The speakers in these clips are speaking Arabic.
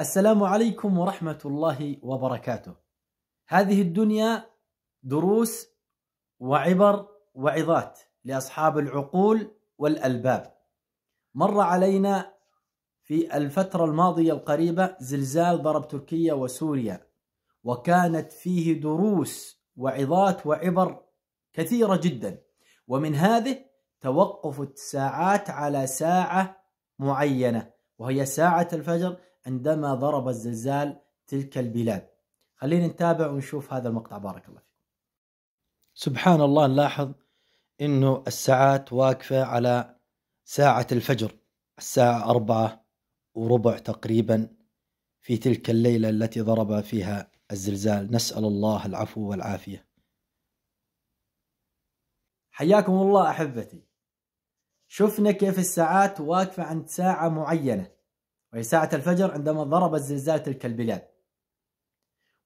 السلام عليكم ورحمة الله وبركاته. هذه الدنيا دروس وعبر وعظات لأصحاب العقول والألباب. مر علينا في الفترة الماضية القريبة زلزال ضرب تركيا وسوريا وكانت فيه دروس وعظات وعبر كثيرة جدا ومن هذه توقف الساعات على ساعة معينة وهي ساعة الفجر عندما ضرب الزلزال تلك البلاد خلينا نتابع ونشوف هذا المقطع بارك الله فيك سبحان الله نلاحظ انه الساعات واقفة على ساعة الفجر الساعة أربعة وربع تقريبا في تلك الليلة التي ضرب فيها الزلزال نسأل الله العفو والعافية حياكم الله أحبتي شفنا كيف الساعات واقفة عند ساعة معينة وهي ساعة الفجر عندما ضربت زلزال تلك البلاد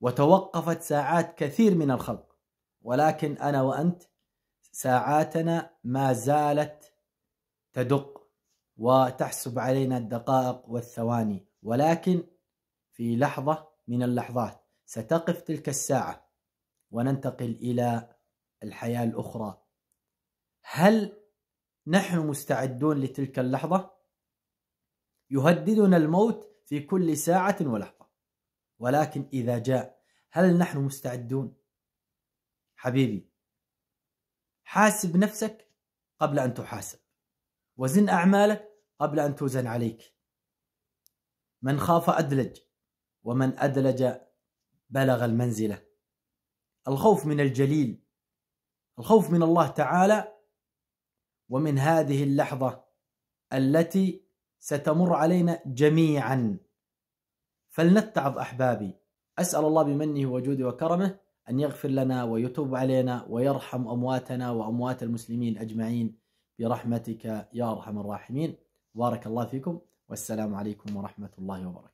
وتوقفت ساعات كثير من الخلق ولكن أنا وأنت ساعاتنا ما زالت تدق وتحسب علينا الدقائق والثواني ولكن في لحظة من اللحظات ستقف تلك الساعة وننتقل إلى الحياة الأخرى هل نحن مستعدون لتلك اللحظة؟ يهددنا الموت في كل ساعة ولحظة ولكن إذا جاء هل نحن مستعدون؟ حبيبي حاسب نفسك قبل أن تحاسب وزن أعمالك قبل أن توزن عليك من خاف أدلج ومن أدلج بلغ المنزلة الخوف من الجليل الخوف من الله تعالى ومن هذه اللحظة التي ستمر علينا جميعا فلنتعظ أحبابي أسأل الله بمنه وجوده وكرمه أن يغفر لنا ويتوب علينا ويرحم أمواتنا وأموات المسلمين أجمعين برحمتك يا أرحم الراحمين بارك الله فيكم والسلام عليكم ورحمة الله وبركاته